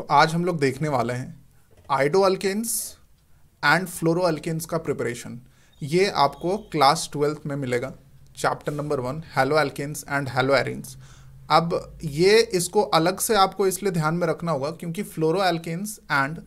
तो आज हम लोग देखने वाले हैं iodo alkanes and fluoro alkanes का प्रिपरेशन ये आपको क्लास ट्वेल्थ में मिलेगा chapter number one haloalkanes and haloarenes अब ये इसको अलग से आपको इसलिए ध्यान में रखना होगा क्योंकि fluoro alkanes and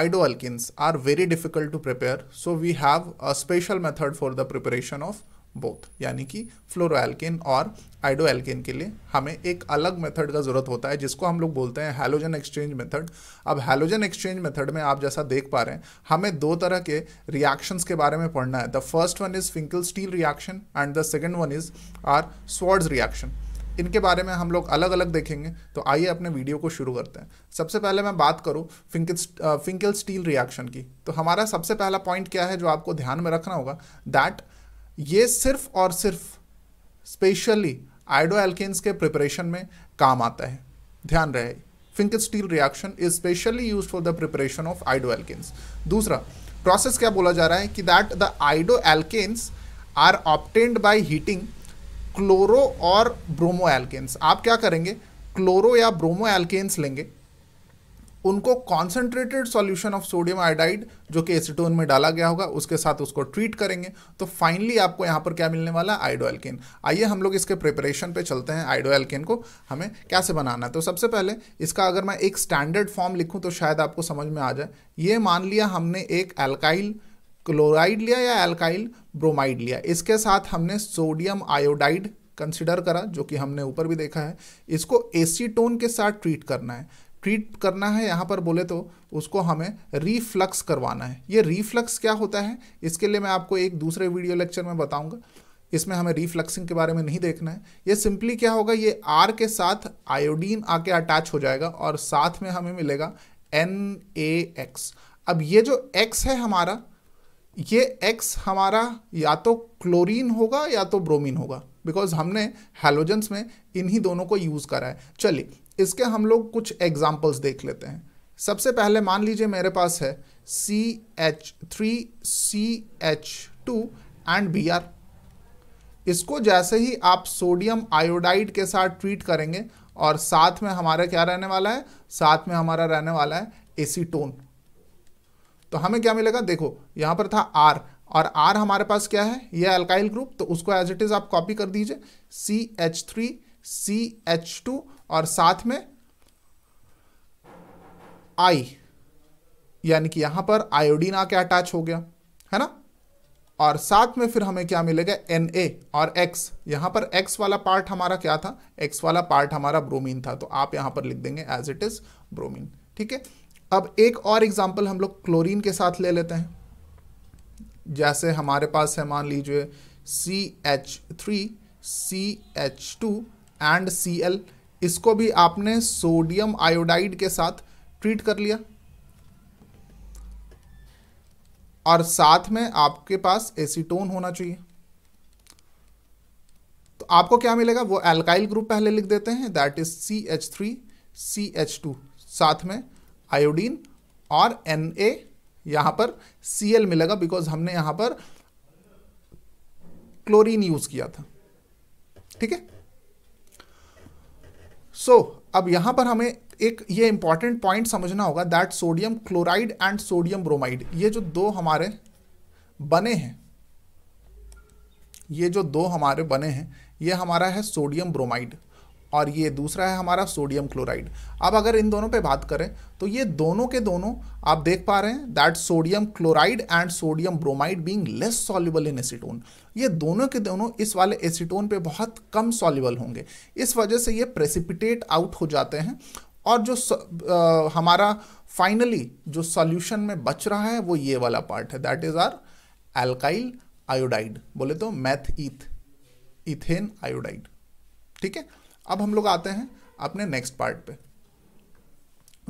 iodo alkanes are very difficult to prepare so we have a special method for the preparation of both यानी कि फ्लोरोल्केन और आइडोएल्केन के लिए हमें एक अलग मेथड का ज़रूरत होता है जिसको हम लोग बोलते हैं हैलोजन एक्सचेंज मेथड अब हैलोजन एक्सचेंज मेथड में आप जैसा देख पा रहे हैं हमें दो तरह के रिएक्शंस के बारे में पढ़ना है the first one is Finkelstein reaction and the second one is are Swarts reaction इनके बारे में हम लोग अलग अलग देखेंगे तो आइए अपने वीडियो को शुरू करते हैं सबसे पहले मैं बात करूँ फिंकल फिंकल स्टील रिएक्शन की तो हमारा सबसे पहला पॉइंट क्या है जो आपको ध्यान में रखना होगा दैट ये सिर्फ और सिर्फ स्पेशली आइडो एल्केन्स के प्रिपरेशन में काम आता है ध्यान रहे Finkelstein reaction is specially use for the preparation of iodo alkanes दूसरा प्रोसेस क्या बोला जा रहा है कि that the iodo alkanes are obtained by heating chloro और ब्रोमो एल्केन्स आप क्या करेंगे क्लोरो या ब्रोमो एल्केन्स लेंगे उनको concentrated solution of sodium iodide जो कि एसीटोन में डाला गया होगा उसके साथ उसको ट्रीट करेंगे तो फाइनली आपको यहाँ पर क्या मिलने वाला आइडोएल्किन आइए हम लोग इसके प्रिपरेशन पे चलते हैं आइडोएल्किन को हमें कैसे बनाना है तो सबसे पहले इसका अगर मैं एक स्टैंडर्ड फॉर्म लिखूँ तो शायद आपको समझ में आ जाए ये मान लिया हमने एक एल्काइल क्लोराइड लिया या एल्काइल ब्रोमाइड लिया इसके साथ हमने सोडियम आयोडाइड कंसिडर करा जो कि हमने ऊपर भी देखा है इसको एसीटोन के साथ ट्रीट करना है ट्रीट करना है यहाँ पर बोले तो उसको हमें रिफ्लक्स करवाना है ये रिफ्लक्स क्या होता है इसके लिए मैं आपको एक दूसरे वीडियो लेक्चर में बताऊँगा इसमें हमें रिफ्लक्सिंग के बारे में नहीं देखना है ये सिंपली क्या होगा ये आर के साथ आयोडीन आके अटैच हो जाएगा और साथ में हमें मिलेगा एन ए एक्स अब ये जो एक्स है हमारा ये एक्स हमारा या तो क्लोरीन होगा या तो ब्रोमीन होगा बिकॉज हमने हेलोजेंस में इन्हीं दोनों को यूज़ करा है चलिए इसके हम लोग कुछ एग्जाम्पल्स देख लेते हैं सबसे पहले मान लीजिए मेरे पास है C H three C H two and B R इसको जैसे ही आप सोडियम आयोडाइड के साथ ट्रीट करेंगे और साथ में हमारा क्या रहने वाला है साथ में हमारा रहने वाला है एसीटोन तो हमें क्या मिलेगा देखो यहां पर था आर और आर हमारे पास क्या है यह अल्काइल ग्रुप तो उसको एज इट इज़ आप कॉपी कर दीजिए C H three C H two और साथ में आई यानी कि यहां पर आयोडीन आके अटैच हो गया है ना और साथ में फिर हमें क्या मिलेगा एन ए और एक्स यहां पर एक्स वाला पार्ट हमारा क्या था एक्स वाला पार्ट हमारा ब्रोमीन था तो आप यहां पर लिख देंगे एज इट इज़ ब्रोमीन ठीक है अब एक और एग्जाम्पल हम लोग क्लोरीन के साथ ले लेते हैं जैसे हमारे पास है मान लीजिए C H three C H two and C L इसको भी आपने सोडियम आयोडाइड के साथ ट्रीट कर लिया और साथ में आपके पास एसीटोन होना चाहिए तो आपको क्या मिलेगा वो एल्काइल ग्रुप पहले लिख देते हैं that is C H three C H two साथ में आयोडीन और एन ए यहां पर सीएल मिलेगा बिकॉज हमने यहां पर क्लोरीन यूज किया था ठीक है सो अब यहां पर हमें एक ये इंपॉर्टेंट पॉइंट समझना होगा that sodium chloride and sodium bromide ये जो दो हमारे बने हैं ये जो दो हमारे बने हैं ये हमारा है सोडियम ब्रोमाइड और ये दूसरा है हमारा सोडियम क्लोराइड अब अगर इन दोनों पे बात करें तो ये दोनों के दोनों आप देख पा रहे हैं that sodium chloride and sodium bromide being less soluble in acetone ये दोनों के दोनों इस वाले एसीटोन पे बहुत कम सॉल्युबल होंगे इस वजह से ये प्रेसिपिटेट आउट हो जाते हैं और जो स, आ, हमारा फाइनली जो सॉल्यूशन में बच रहा है वो ये वाला पार्ट है that is R alkyl iodide बोले तो मैथ ईथ इथेन आयोडाइड ठीक है अब हम लोग आते हैं अपने नेक्स्ट पार्ट पे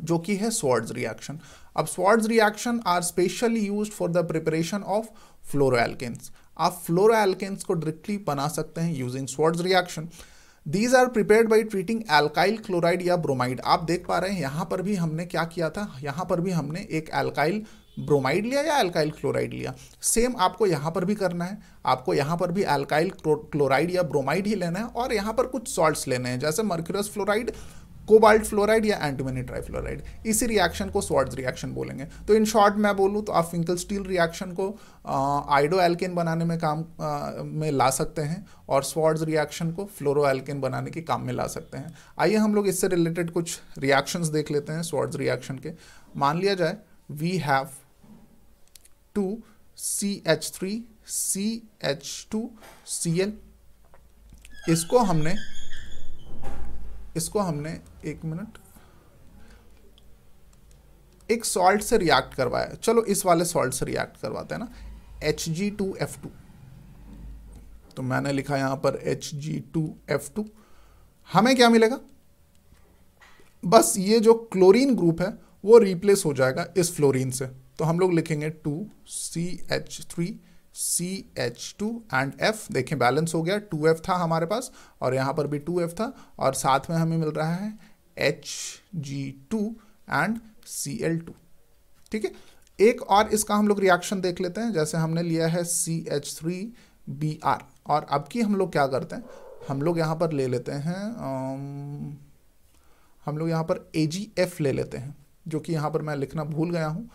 जो कि है स्वर्ड्स रिएक्शन अब Swarts reaction are specially use for the preparation of fluoroalkanes आप फ्लोरोल्केन्स को डायरेक्टली बना सकते हैं using Swarts reaction these are prepared by treating alkyl chloride या ब्रोमाइड आप देख पा रहे हैं यहाँ पर भी हमने क्या किया था यहाँ पर भी हमने एक एल्काइल ब्रोमाइड लिया या अल्काइल क्लोराइड लिया सेम आपको यहाँ पर भी करना है आपको यहाँ पर भी अल्काइल क्लोराइड या ब्रोमाइड ही लेना है और यहाँ पर कुछ सॉल्ट्स लेने हैं जैसे मर्क्यूरस फ्लोराइड कोबाल्ट फ्लोराइड या एंटीमनी ट्राइफ्लोराइड इसी रिएक्शन को स्वाड्स रिएक्शन बोलेंगे तो इन शॉर्ट मैं बोलूँ तो आप फिंकल स्टील रिएक्शन को आइडो एल्केन बनाने में काम आ, में ला सकते हैं और स्वाड्स रिएक्शन को फ्लोरो एल्केन बनाने के काम में ला सकते हैं आइए हम लोग इससे रिलेटेड कुछ रिएक्शंस देख लेते हैं स्वाड्स रिएक्शन के मान लिया जाए we have two C C H H three two C L इसको हमने इसको हमने एक मिनट एक सॉल्ट से रिएक्ट करवाया चलो इस वाले सॉल्ट से रिएक्ट करवाते हैं ना H G two F two तो मैंने लिखा यहां पर H G two F two हमें क्या मिलेगा बस ये जो क्लोरीन ग्रुप है वो रिप्लेस हो जाएगा इस फ्लोरीन से तो हम लोग लिखेंगे two C H three C H two and F देखें बैलेंस हो गया टू एफ था हमारे पास और यहाँ पर भी टू एफ था और साथ में हमें मिल रहा है H G two and C L two ठीक है एक और इसका हम लोग रिएक्शन देख लेते हैं जैसे हमने लिया है C H three B R और अब की हम लोग क्या करते हैं हम लोग यहाँ पर ले लेते हैं हम लोग यहाँ पर ए जी एफ ले लेते हैं जो कि यहाँ पर मैं लिखना भूल गया हूँ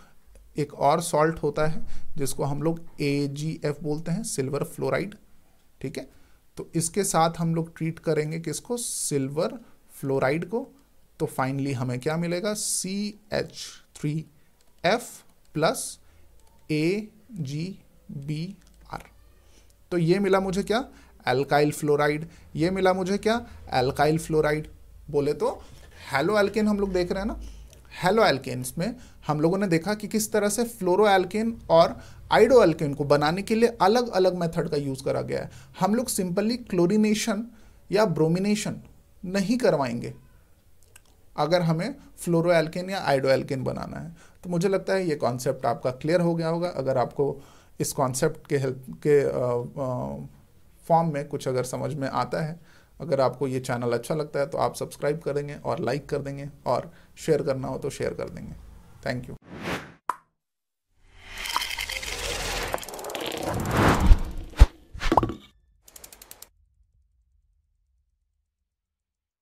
एक और सॉल्ट होता है जिसको हम लोग ए बोलते हैं सिल्वर फ्लोराइड ठीक है तो इसके साथ हम लोग ट्रीट करेंगे किसको सिल्वर फ्लोराइड को तो फाइनली हमें क्या मिलेगा C H three F plus A G B R तो ये मिला मुझे क्या एल्काइल फ्लोराइड ये मिला मुझे क्या एल्काइल फ्लोराइड बोले तो हेलो एल्केन हम लोग देख रहे हैं ना हेलो एल्केन्स में हम लोगों ने देखा कि किस तरह से फ्लोरो एल्केन और आइडो एल्केन को बनाने के लिए अलग अलग मेथड का यूज़ करा गया है हम लोग सिंपली क्लोरिनेशन या ब्रोमिनेशन नहीं करवाएंगे अगर हमें फ्लोरो एल्केन या आइडो एल्केन बनाना है तो मुझे लगता है ये कॉन्सेप्ट आपका क्लियर हो गया होगा अगर आपको इस कॉन्सेप्ट के हेल्प के फॉर्म में कुछ अगर समझ में आता है अगर आपको ये चैनल अच्छा लगता है तो आप सब्सक्राइब करेंगे और लाइक कर देंगे और शेयर करना हो तो शेयर कर देंगे थैंक यू